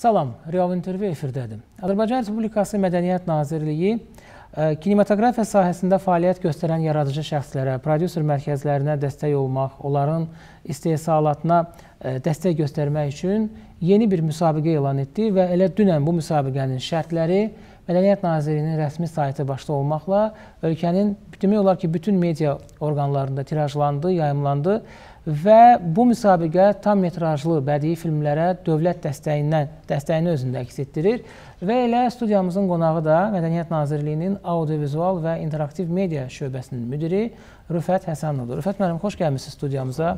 Salam, Real İntervyu efirdədir. Azərbaycan Respublikası Mədəniyyət Nazirliyi e, kinematografiya sahəsində fəaliyyət göstərən yaradıcı şəxslərə, prodüser mərkəzlərinə dəstək olmaq, onların istehsalatına e, dəstək göstərmək üçün yeni bir müsabiqə elan etdi və elə dünən bu müsabiqənin şərtləri Mədəniyyət Nazirliyinin rəsmi saytı başda olmaqla ölkənin demək olar ki, bütün media orqanlarında tirajlandı, yayımlandı və və bu müsabiqə tam metrajlı bədii filmlərə dövlət dəstəyindən dəstəyini özündə əks etdirir və elə studiyamızın qonağı da Mədəniyyət Nazirliyinin audiovizual və interaktiv media şöbəsinin müdiri Rüfət Həsənovdur. Rüfət müəllim, xoş gəlmisiniz studiyamıza.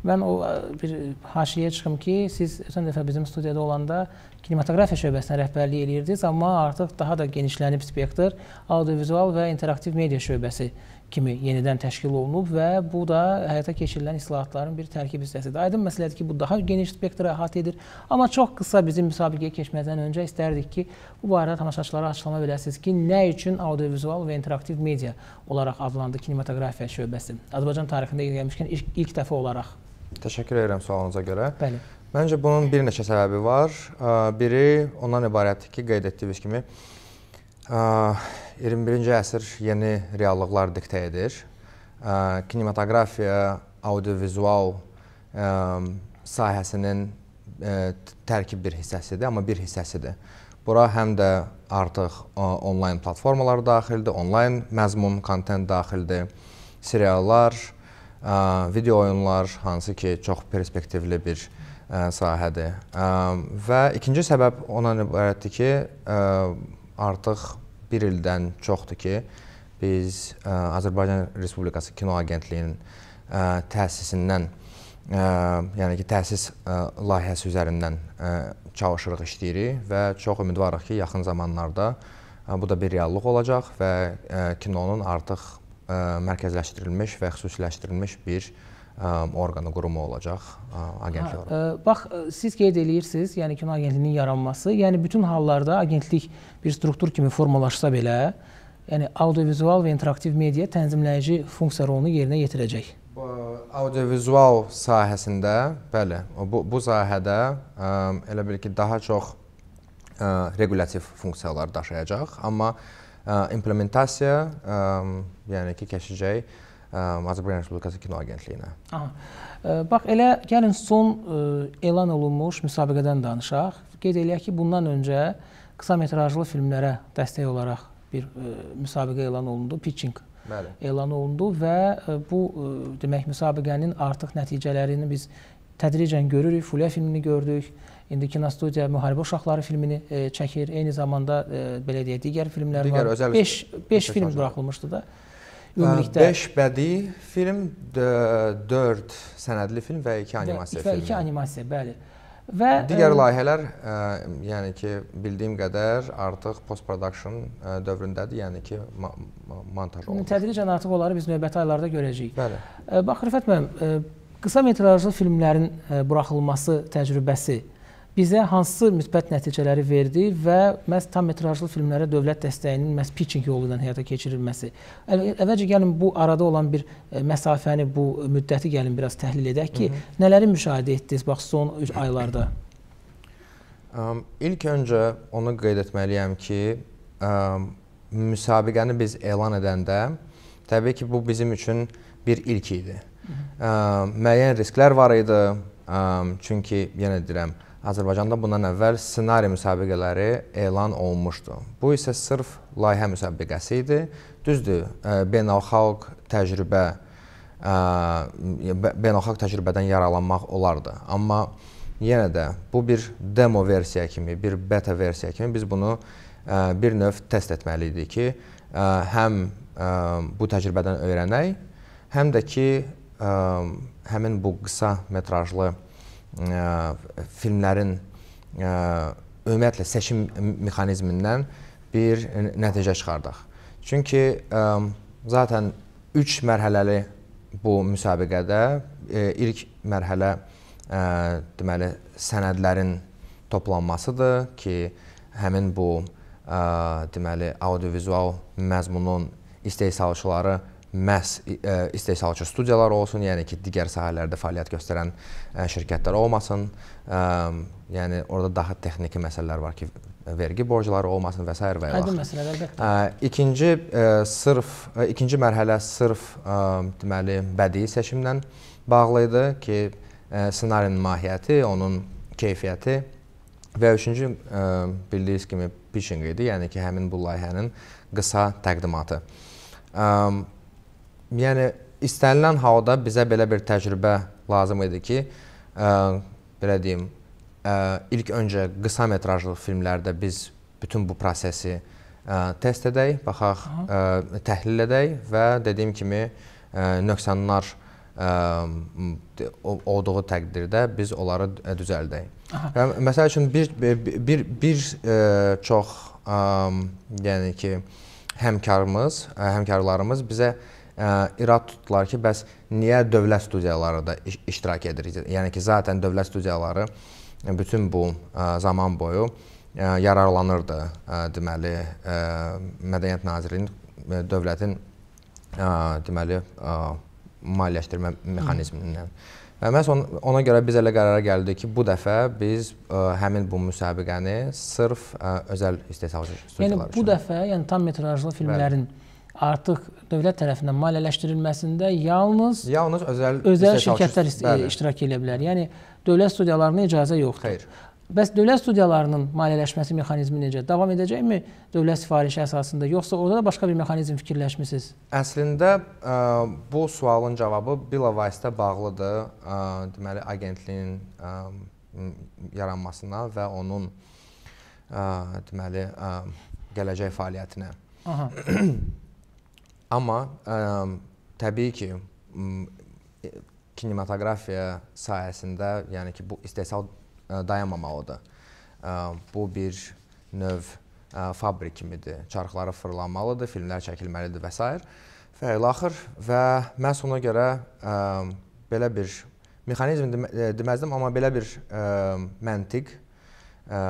Mən o e, bir haşiyə çıxım ki, siz ötən dəfə bizim studiyada olanda kinematografiya şöbəsinə rəhbərlik eləyirdiniz, amma artıq daha da genişlənib spektr audiovizual və interaktiv media şöbəsi kimi yenidən təşkil olunub və bu da həyata keçirilən islahatların bir tərkib hissəsidir. Aydın məsələdir ki, bu daha geniş spektrə əhatə edir. Amma çox qısa bizim müsabiqəyə keçmədən öncə istərdik ki, bu barədə tamaşaçılara açıqlama verəsiniz ki, nə üçün audiovizual və interaktiv media olaraq adlandı kinematografiya şöbəsi? Azərbaycan tarixində gəlmişkən ilk, ilk dəfə olaraq. Təşəkkür edirəm sualınıza görə. Bəli. Məncə bunun bir neçə səbəbi var. Biri ondan ibarətdir ki, qeyd etdiyimiz kimi, 21-ci əsr yeni reallıqlar diktə edir. Kinematografiya, audiovizual sahəsinin tərkib bir hissəsidir, amma bir hissəsidir. Bura həm də artıq onlayn platformalar daxildir, onlayn məzmun, kontent daxildir, seriallar, video oyunlar, hansı ki, çox perspektivli bir sahədir. Və ikinci səbəb ondan ibarətdir ki, artıq bir ildən çoxdur ki, biz ə, Azərbaycan Respublikası Kino Agentliyinin ə, təsisindən, ə, yəni ki, təsis ə, layihəsi üzərindən ə, çalışırıq, işləyirik və çox ümidvarıq ki, yaxın zamanlarda ə, bu da bir reallıq olacaq və ə, kinonun artıq ə, mərkəzləşdirilmiş və xüsusiləşdirilmiş bir ə, orqanı, qurumu olacaq agentlik olaraq. Bax, siz qeyd eləyirsiniz, yəni kino agentliyinin yaranması, yəni bütün hallarda agentlik bir struktur kimi formalaşsa belə, yəni audiovizual və interaktiv media tənzimləyici funksiya rolunu yerinə yetirəcək. Audiovizual sahəsində, bəli, bu bu sahədə ə, elə bil ki, daha çox ə, regulyativ funksiyalar daşıyacaq, amma ə, implementasiya, ə, yəni ki, keçəcək Azərbaycan Respublikası Kino Agentliyinə. Aha. Bax elə gəlin son ə, elan olunmuş müsabiqədən danışaq. Qeyd eləyək ki, bundan öncə ə, qısa metrajlı filmlərə dəstək olaraq bir ə, e, müsabiqə elan olundu, pitching Bəli. elan olundu və ə, e, bu ə, e, demək müsabiqənin artıq nəticələrini biz tədricən görürük. Fulya filmini gördük. İndi kinostudiya Müharibə Uşaqları filmini e, çəkir. Eyni zamanda e, belə deyə digər filmlər digər var. 5 5 film buraxılmışdı da. Ümumilikdə 5 bədii film, 4 sənədli film və 2 animasiya filmi. Və 2 animasiya, bəli. Və digər e, layihələr, ə, e, yəni ki, bildiyim qədər artıq post production ə, e, dövründədir, yəni ki, ma ma montaj olunur. Tədricən artıq onları biz növbəti aylarda görəcəyik. Bəli. Ə, bax Rifət müəllim, qısa metrajlı filmlərin ə, buraxılması təcrübəsi ə, bizə hansı müsbət nəticələri verdi və məhz tam metrajlı filmlərə dövlət dəyinin məhz pitching yolu ilə həyata keçirilməsi. Əvvəlcə gəlin bu arada olan bir e, məsafəni, bu müddəti gəlin biraz təhlil edək ki, Hı -hı. nələri müşahidə etdiniz bax son 3 aylarda? İlk öncə onu qeyd etməliyəm ki, müsabiqəni biz elan edəndə təbii ki, bu bizim üçün bir ilk idi. Hı müəyyən risklər var idi. Çünki yenə deyirəm, Azərbaycanda bundan əvvəl ssenari müsabiqələri elan olunmuşdu. Bu isə sırf layihə müsabiqəsi idi. Düzdür, e, beynəlxalq təcrübə e, beynəlxalq təcrübədən yararlanmaq olardı. Amma yenə də bu bir demo versiya kimi, bir beta versiya kimi biz bunu e, bir növ test etməli idi ki, həm bu təcrübədən öyrənək, həm də ki, həmin bu qısa metrajlı filmlərin e, ümumiyyətlə seçim mexanizmindən bir nəticə çıxardaq. Çünki ə, e, zaten 3 mərhələli bu müsabiqədə ə, e, ilk mərhələ ə, deməli sənədlərin toplanmasıdır ki, həmin bu ə, deməli audiovizual məzmunun istehsalçıları məhz e, e, istehsalçı studiyalar olsun, yəni ki, digər sahələrdə fəaliyyət göstərən e, şirkətlər olmasın. Yəni orada daha texniki məsələlər var ki, vergi borcları olmasın və s. və ilaxır. Aydın məsələdir, əlbəttə. İkinci sırf ikinci mərhələ sırf deməli bədii seçimlə bağlı idi ki, ssenarinin mahiyyəti, onun keyfiyyəti və üçüncü bildiyiniz kimi pitching idi, yəni ki, həmin bu layihənin qısa təqdimatı yəni istənilən halda bizə belə bir təcrübə lazım idi ki, ə, e, belə deyim, ə, e, ilk öncə qısa metrajlı filmlərdə biz bütün bu prosesi ə, e, test edək, baxaq, ə, təhlil edək və dediyim kimi ə, nöqsanlar ə, olduğu təqdirdə biz onları düzəldək. Və məsəl üçün bir bir bir ə, çox ə, yəni ki, həmkarımız, həmkarlarımız bizə irad tutdular ki, bəs niyə dövlət studiyaları da iştirak edirik? Yəni ki, zaten dövlət studiyaları bütün bu zaman boyu yararlanırdı deməli Mədəniyyət Nazirliyinin dövlətin deməli maliyyəşdirmə mexanizmindən. Və məhz ona görə biz elə qərara gəldik ki, bu dəfə biz həmin bu müsabiqəni sırf özəl istehsalcı yəni studiyalar yəni, üçün. Yəni bu dəfə, yəni tam metrajlı filmlərin Bəli artıq dövlət tərəfindən maliyyələşdirilməsində yalnız yalnız özəl özəl şirkətlər bəli. iştirak edə bilər. Yəni dövlət studiyalarına icazə yoxdur. Xeyr. Bəs dövlət studiyalarının maliyyələşməsi mexanizmi necə? Davam edəcəkmi dövlət sifarişi əsasında, yoxsa orada da başqa bir mexanizm fikirləşmisiniz? Əslində ə, bu sualın cavabı bilavasitə bağlıdır, ə, deməli agentliyin ə, yaranmasına və onun ə, deməli ə, gələcək fəaliyyətinə. Aha. Amma ə, təbii ki, kinematoqrafiya sahəsində, yəni ki, bu istehsal ə, dayanmamalıdır. Ə, bu bir növ ə, fabrik kimidir. Çarxları fırlanmalıdır, filmlər çəkilməlidir və s. Fəil axır və məhz ona görə ə, belə bir mexanizm demə, deməzdim, amma belə bir ə, məntiq ə,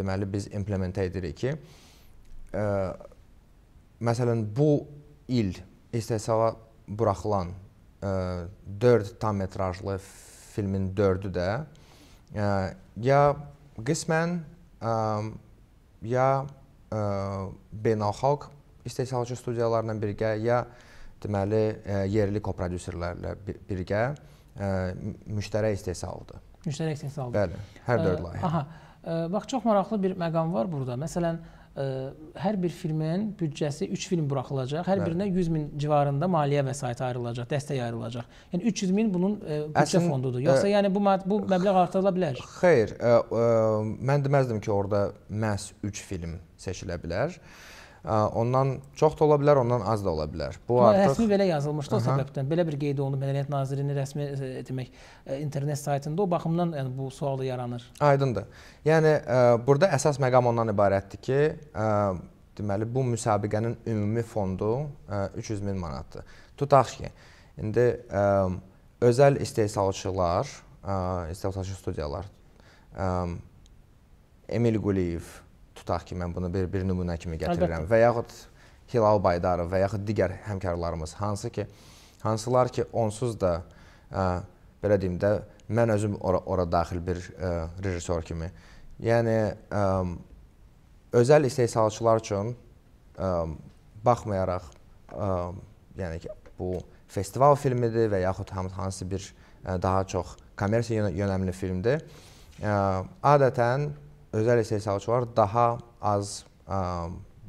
deməli biz implementə edirik ki, ə, məsələn bu il istehsala buraxılan ə, e, 4 tam metrajlı filmin 4-ü də ə, e, ya qismən ə, e, ya ə, beynəlxalq istehsalçı studiyalarla birgə ya deməli ə, yerli koprodüserlərlə birgə ə, müştərək istehsalıdır. Müştərək istehsalıdır. Bəli, hər 4 layihə. Aha. Bax çox maraqlı bir məqam var burada. Məsələn, ə, hər bir filmin büdcəsi 3 film buraxılacaq. Hər birinə 100 min civarında maliyyə vəsaiti ayrılacaq, dəstək ayrılacaq. Yəni 300 min bunun büdcə Əslin, fondudur. Yoxsa ə, yəni bu bu məbləğ artırıla bilər? Xeyr, ə, ə, mən deməzdim ki, orada məhz 3 film seçilə bilər. Ə, ondan çox da ola bilər, ondan az da ola bilər. Bu Ama artıq rəsmi belə yazılmışdı Aha. o səbəbdən. Belə bir qeyd olunub Mədəniyyət Nazirliyinin rəsmi e, e, demək e, internet saytında o baxımdan yəni bu sual yaranır. Aydındır. Yəni burada əsas məqam ondan ibarətdir ki, deməli bu müsabiqənin ümumi fondu 300 min manatdır. Tutaq ki, indi özəl istehsalçılar, istehsalçı studiyalar Emil Quliyev, tutaq ki, mən bunu bir, bir nümunə kimi gətirirəm Əlbəttə. və yaxud Hilal Baydarov və yaxud digər həmkarlarımız hansı ki, hansılar ki, onsuz da ə, belə deyim də mən özüm ora, ora daxil bir ə, rejissor kimi. Yəni ə, özəl istehsalçılar üçün ə, baxmayaraq ə, yəni ki, bu festival filmidir və yaxud hansı bir ə, daha çox kommersiya yönəmli filmdir. Ə, adətən özəl istehsalçılar daha az ə,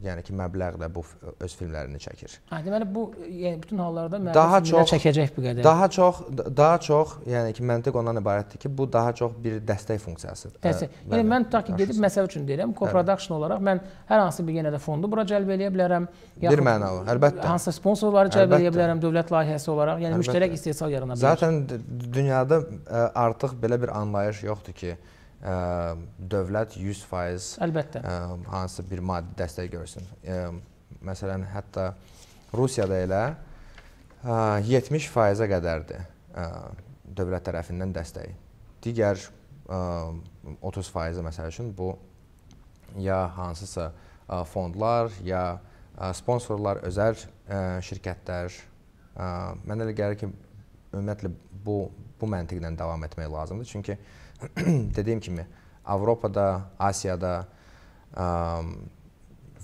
yəni ki, məbləğlə bu öz filmlərini çəkir. Hə, deməli bu yəni bütün hallarda daha çox çəkəcək bu qədər. Daha çox daha çox yəni ki, məntiq ondan ibarətdir ki, bu daha çox bir dəstək funksiyasıdır. Dəstək. Yəni bəli, mən tutaq ki, gedib məsəl üçün deyirəm, co-production olaraq mən hər hansı bir yenə də fondu bura cəlb eləyə bilərəm. Bir mənalı, əlbəttə. Hansı sponsorları cəlb əlbəttə. eləyə bilərəm dövlət layihəsi olaraq, yəni əlbəttə. müştərək istehsal yarana bilər. Zaten dünyada ə, artıq belə bir anlayış yoxdur ki, ə, um, dövlət 100% Əlbəttə. Ə, um, hansı bir maddi dəstək görsün. Ə, um, məsələn, hətta Rusiyada elə ə, uh, 70%-ə qədərdir ə, uh, dövlət tərəfindən dəstək. Digər ə, 30% məsəl üçün bu ya hansısa ə, uh, fondlar, ya ə, sponsorlar, özəl ə, şirkətlər. Ə, mən elə gəlir ki, ümumiyyətlə bu bu məntiqlə davam etmək lazımdır. Çünki ə, dediyim kimi Avropada, Asiyada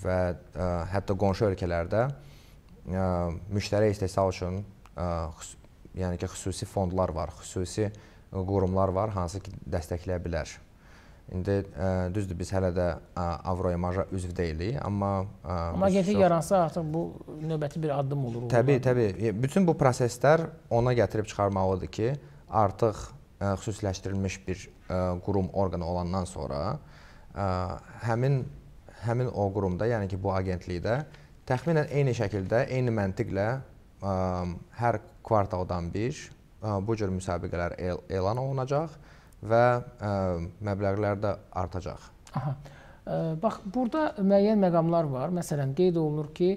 və e, hətta qonşu ölkələrdə e, müştərək istehsal üçün e, yəni ki, xüsusi fondlar var, xüsusi qurumlar var, hansı ki, dəstəkləyə bilər. İndi ə, düzdür biz hələ də Avroimaja üzv deyilik, amma ə, amma agentlik çox... yaransa artıq bu növbəti bir addım olur. Təbii, təbii. Bütün bu proseslər ona gətirib çıxarmalıdır ki, artıq xüsusiləşdirilmiş bir qurum orqanı olandan sonra həmin həmin o qurumda, yəni ki, bu agentlikdə təxminən eyni şəkildə, eyni məntiqlə hər kvartaldan bir bu cür müsabiqələr elan olunacaq və məbləğlər də artacaq. Aha. Bax, burada müəyyən məqamlar var. Məsələn, qeyd olunur ki,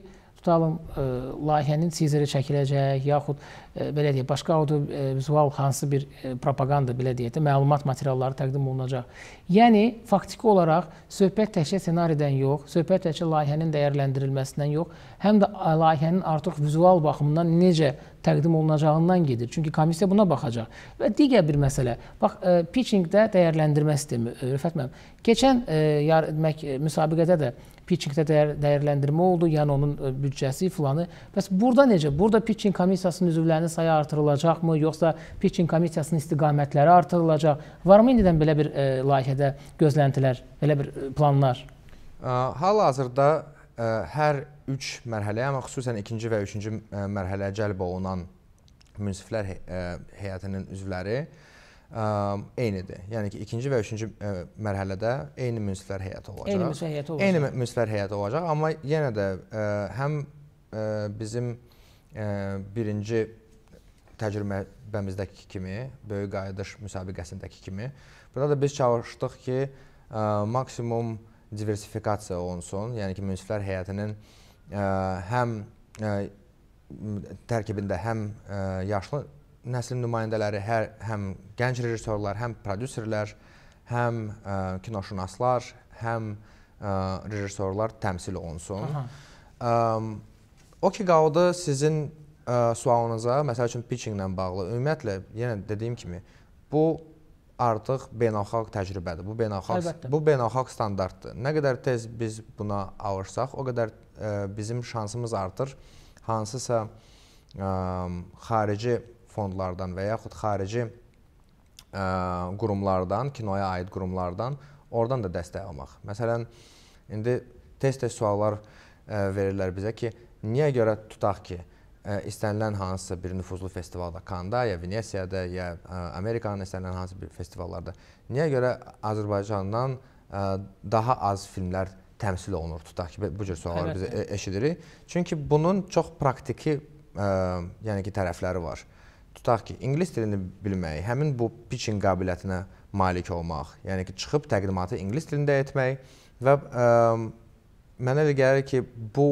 tutalım, ə, e, layihənin teaserı çəkiləcək, yaxud ə, e, belə deyək, başqa audiovizual hansı bir ə, e, propaganda belə deyək də məlumat materialları təqdim olunacaq. Yəni faktiki olaraq söhbət təkcə ssenaridən yox, söhbət təkcə layihənin dəyərləndirilməsindən yox, həm də layihənin artıq vizual baxımından necə təqdim olunacağından gedir. Çünki komissiya buna baxacaq. Və digər bir məsələ, bax e, pitchingdə dəyərləndirmə sistemi e, Rüfət müəllim, keçən e, yar demək müsabiqədə də pitchingdə dəyər, dəyərləndirmə oldu, yəni onun büdcəsi filanı. Bəs burada necə? Burada pitching komissiyasının üzvlərinin sayı artırılacaqmı, yoxsa pitching komissiyasının istiqamətləri artırılacaq? Varmı indidən belə bir e, layihədə gözləntilər, belə bir planlar? Hal-hazırda hər üç mərhələyə, amma xüsusən ikinci və üçüncü mərhələyə cəlb olunan münsiflər heyətinin üzvləri eynidir. Yəni ki, ikinci və üçüncü mərhələdə eyni münsiflər heyəti olacaq. Eyni münsiflər heyəti olacaq. Eyni münsiflər heyəti olacaq, amma yenə də həm bizim birinci təcrübəmizdəki kimi, böyük qayıdış müsabiqəsindəki kimi, burada da biz çalışdıq ki, maksimum diversifikasiya olunsun. Yəni ki, münsiflər heyətinin ə, e, həm ə, e, tərkibində həm ə, e, yaşlı nəslin nümayəndələri, hər, həm gənc rejissorlar, həm prodüserlər, həm ə, kinoşünaslar, həm ə, rejissorlar təmsil olunsun. Aha. Ə, o ki qaldı sizin ə, sualınıza, məsəl üçün pitchinglə bağlı. Ümumiyyətlə, yenə dediyim kimi, bu artıq beynəlxalq təcrübədir. Bu beynəlxalq Əlbəttə. bu beynəlxalq standartdır. Nə qədər tez biz buna alışsaq, o qədər ə, e, bizim şansımız artır. Hansısa ə, e, xarici fondlardan və yaxud xarici ə, e, qurumlardan, kinoya aid qurumlardan oradan da dəstək almaq. Məsələn, indi tez-tez suallar ə, verirlər bizə ki, niyə görə tutaq ki, ə, istənilən hansısa bir nüfuzlu festivalda, Kanda ya Venesiyada ya Amerikanın istənilən hansı bir festivallarda niyə görə Azərbaycandan daha az filmlər təmsil olunur? Tutaq ki, bu cür suallar evet, biz e, eşidirik. Çünki bunun çox praktiki yəni ki, tərəfləri var. Tutaq ki, ingilis dilini bilmək, həmin bu pitching qabiliyyətinə malik olmaq, yəni ki, çıxıb təqdimatı ingilis dilində etmək və ə, mənə elə gəlir ki, bu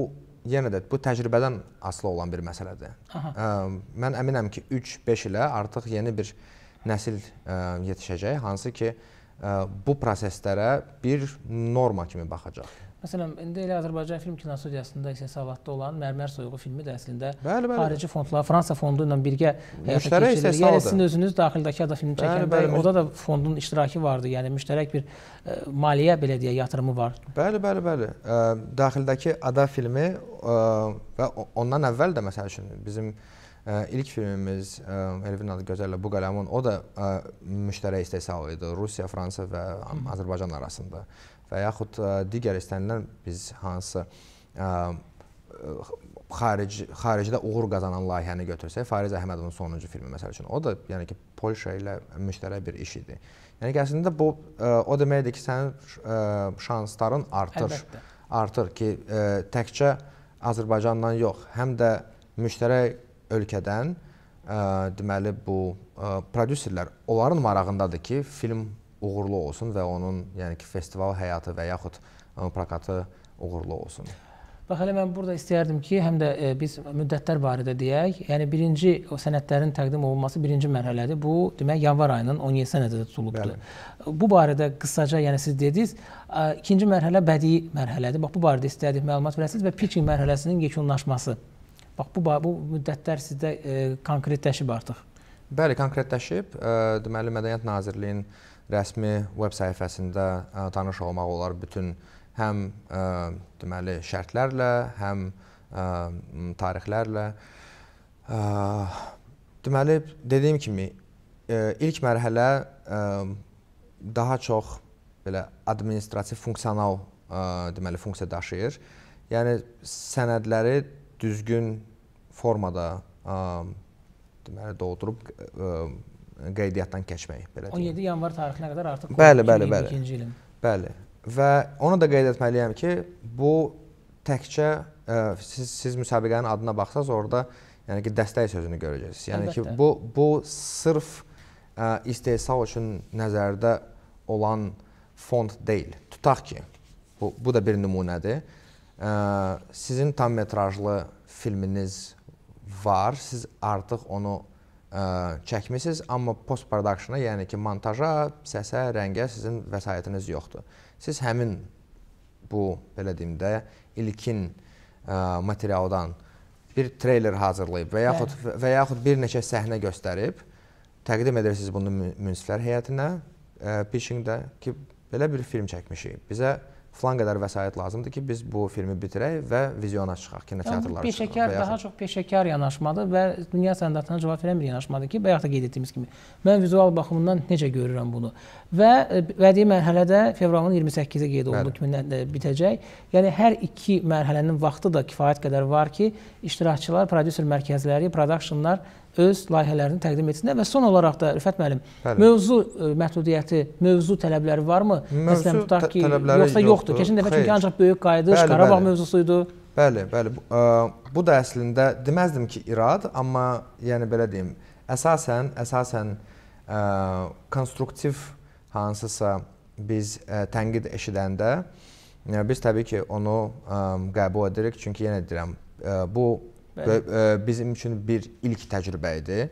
yenə də bu təcrübədən asılı olan bir məsələdir. Aha. Mən əminəm ki, 3-5 ilə artıq yeni bir nəsil yetişəcək, hansı ki, bu proseslərə bir norma kimi baxacaq. Məsələn, indi elə Azərbaycan Film Kinostudiyasında isə savadda olan Mərmər soyuğu filmi də əslində bəli, bəli. xarici fondlar, Fransa fondu ilə birgə həyata keçirilir. Yəni sizin özünüz daxildəki ada filmi çəkəndə orada da fondun iştirakı vardı. Yəni müştərək bir ə, e, maliyyə belə deyə yatırımı var. Bəli, bəli, bəli. Ə, e, daxildəki ada filmi ə, e, və ondan əvvəl də məsəl üçün bizim ə, Ə, ilk filmimiz ə, e, Elvin adı gözəllə bu qələmin o da ə, e, müştərək istehsal idi. Rusiya, Fransa və Azərbaycan arasında. Və yaxud ə, e, digər istənilən biz hansı ə, xarici xaricdə uğur qazanan layihəni götürsək, Fariz Əhmədovun sonuncu filmi məsəl üçün, o da yəni ki, Polşa ilə müştərək bir iş idi. Yəni ki, əslində bu ə, o deməkdir ki, sənin ə, şansların artır. Əlbəttə. Artır ki, ə, təkcə Azərbaycandan yox, həm də müştərək ölkədən ə, deməli bu ə, prodüserlər onların marağındadır ki, film uğurlu olsun və onun yəni ki, festival həyatı və yaxud ə, prokatı uğurlu olsun. Bax elə mən burada istəyərdim ki, həm də e, biz müddətlər barədə deyək. Yəni birinci o sənədlərin təqdim olunması birinci mərhələdir. Bu demək yanvar ayının 17-sə nəzərdə tutulubdur. Bəli. Bu barədə qısaca, yəni siz dediniz, ikinci mərhələ bədii mərhələdir. Bax bu barədə istərdik məlumat verəsiniz və pitching mərhələsinin yekunlaşması. Bax bu bu müddətlər sizdə e, konkretləşib artıq. Bəli, konkretləşib. E, deməli Mədəniyyət Nazirliyinin rəsmi veb səhifəsində e, tanış olmaq olar bütün həm e, deməli şərtlərlə, həm e, tarixlərlə. E, deməli dediyim kimi e, ilk mərhələ e, daha çox belə administrativ funksional ə, e, deməli funksiya daşıyır. Yəni sənədləri düzgün formada ə, deməli doğdurub ə, e, e, qeydiyyatdan keçmək belə deyim. 17 yanvar tarixinə qədər artıq bəli, bəli, bəli. ilin. Bəli. Və ona da qeyd etməliyəm ki, bu təkcə ə, e, siz siz müsabiqənin adına baxsaz orada yəni ki dəstək sözünü görəcəksiniz. Yəni Əlbəttə. ki bu bu sırf ə, istehsal üçün nəzərdə olan fond deyil. Tutaq ki bu bu da bir nümunədir. Ə, sizin tam metrajlı filminiz var, siz artıq onu ə, e, çəkmisiniz, amma post productiona, yəni ki, montaja, səsə, rəngə sizin vəsaitiniz yoxdur. Siz həmin bu, belə deyim də, ilkin ə, e, materialdan bir treyler hazırlayıb və yaxud Bəli. və yaxud bir neçə səhnə göstərib təqdim edirsiniz bunu münsiflər heyətinə, e, pitchingdə ki, belə bir film çəkmişik. Bizə filan qədər vəsait lazımdır ki, biz bu filmi bitirək və vizyona çıxaq, kinoteatrlara yəni, çıxaq. Peşəkar, daha çox peşəkar yanaşmadır və dünya sənətlərinə cavab verən bir yanaşmadır ki, bayaq da qeyd etdiyimiz kimi, mən vizual baxımından necə görürəm bunu. Və bədii e, mərhələdə fevralın 28-i qeyd olunduğu kimi e, bitəcək. Yəni, hər iki mərhələnin vaxtı da kifayət qədər var ki, iştirakçılar, prodüser mərkəzləri, productionlar öz layihələrini təqdim etsinlər və son olaraq da Rüfət müəllim, Həli. mövzu ə, e, məhdudiyyəti, mövzu tələbləri varmı? Mövzu Məsələn, tutaq ki, yoxsa yoxdur. yoxdur. Keçən dəfə Xeyr. çünki ancaq böyük qayıdış bəli, Qarabağ bəli. mövzusu idi. Bəli, bəli. Ə, e, bu da əslində deməzdim ki, irad, amma yəni belə deyim, əsasən, əsasən ə, e, konstruktiv hansısa biz ə, tənqid eşidəndə ə, biz təbii ki, onu ə, qəbul edirik, çünki yenə deyirəm, ə, bu Və ə, e, bizim üçün bir ilk təcrübə idi.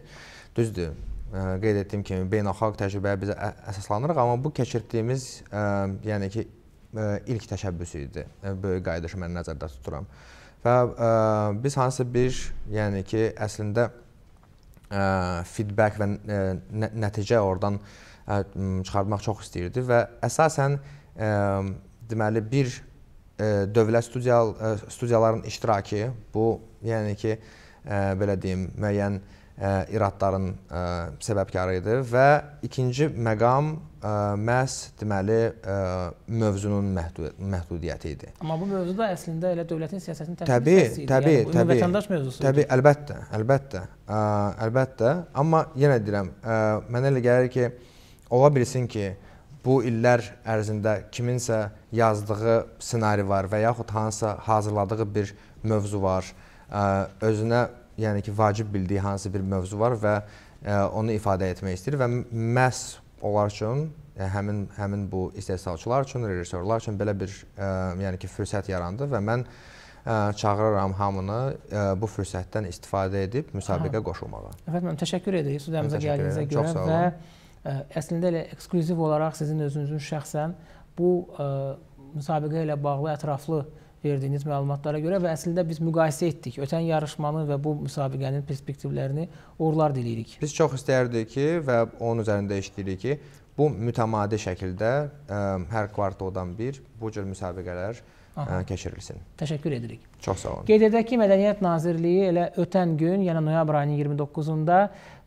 Düzdür? Ə, e, qeyd etdiyim kimi beynəlxalq təcrübəyə biz əsaslanırıq, amma bu keçirdiyimiz, ə, e, yəni ki, ə, ilk təşəbbüs idi. Böyük qayıdış mən nəzərdə tuturam. Və ə, biz hansısa bir, yəni ki, əslində ə, feedback və ə, nəticə oradan ə, çıxartmaq çox istəyirdi və əsasən ə, deməli bir dövlət studiyal, e, studiyaların iştirakı bu, yəni ki, e, belə deyim, müəyyən e, iradların səbəbkarı idi və ikinci məqam məhz deməli mövzunun məhdud məhdudiyyəti idi. Amma bu mövzu da əslində elə dövlətin siyasətinin təsdiqi idi. Təbii, yəni, təbii. Vətəndaş mövzusu. Təbii, əlbəttə, əlbəttə. Əlbəttə, amma yenə deyirəm, mənə elə gəlir ki, ola bilsin ki, bu illər ərzində kiminsə yazdığı ssenari var və yaxud hansısa hazırladığı bir mövzu var, özünə yəni ki, vacib bildiyi hansı bir mövzu var və onu ifadə etmək istəyir və məhz onlar üçün həmin həmin bu istehsalçılar üçün, rejissorlar üçün belə bir yəni ki, fürsət yarandı və mən ə, çağırıram hamını ə, bu fürsətdən istifadə edib müsabiqə Aha. qoşulmağa. Əfəndim, təşəkkür edirik studiyamıza gəldiyinizə görə və Əslində elə ekskluziv olaraq sizin özünüzün şəxsən bu müsabiqə ilə bağlı ətraflı verdiyiniz məlumatlara görə və əslində biz müqayisə etdik. Ötən yarışmanın və bu müsabiqənin perspektivlərini uğurlar diləyirik. Biz çox istərdik ki və onun üzərində işləyirik ki, bu mütəmadi şəkildə ə, hər kvartaldan bir bu cür müsabiqələr Aha. ə, keçirilsin. Təşəkkür edirik. Çox sağ olun. Qeyd edək ki, Mədəniyyət Nazirliyi elə ötən gün, yəni noyabr ayının 29-da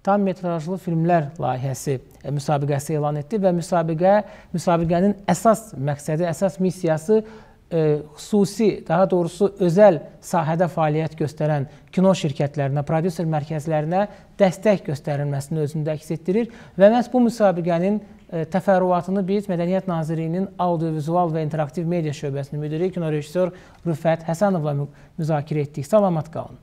tam metrajlı filmlər layihəsi e, müsabiqəsi elan etdi və müsabiqə müsabiqənin əsas məqsədi, əsas missiyası ə, e, xüsusi, daha doğrusu özəl sahədə fəaliyyət göstərən kino şirkətlərinə, prodüser mərkəzlərinə dəstək göstərilməsini özündə əks etdirir və məhz bu müsabiqənin E, təfərrüatını biz Mədəniyyət Nazirliyinin audiovizual və interaktiv media şöbəsinin müdiri kinorejissor Rüfət Həsənovla müzakirə etdik. Salamat qalın.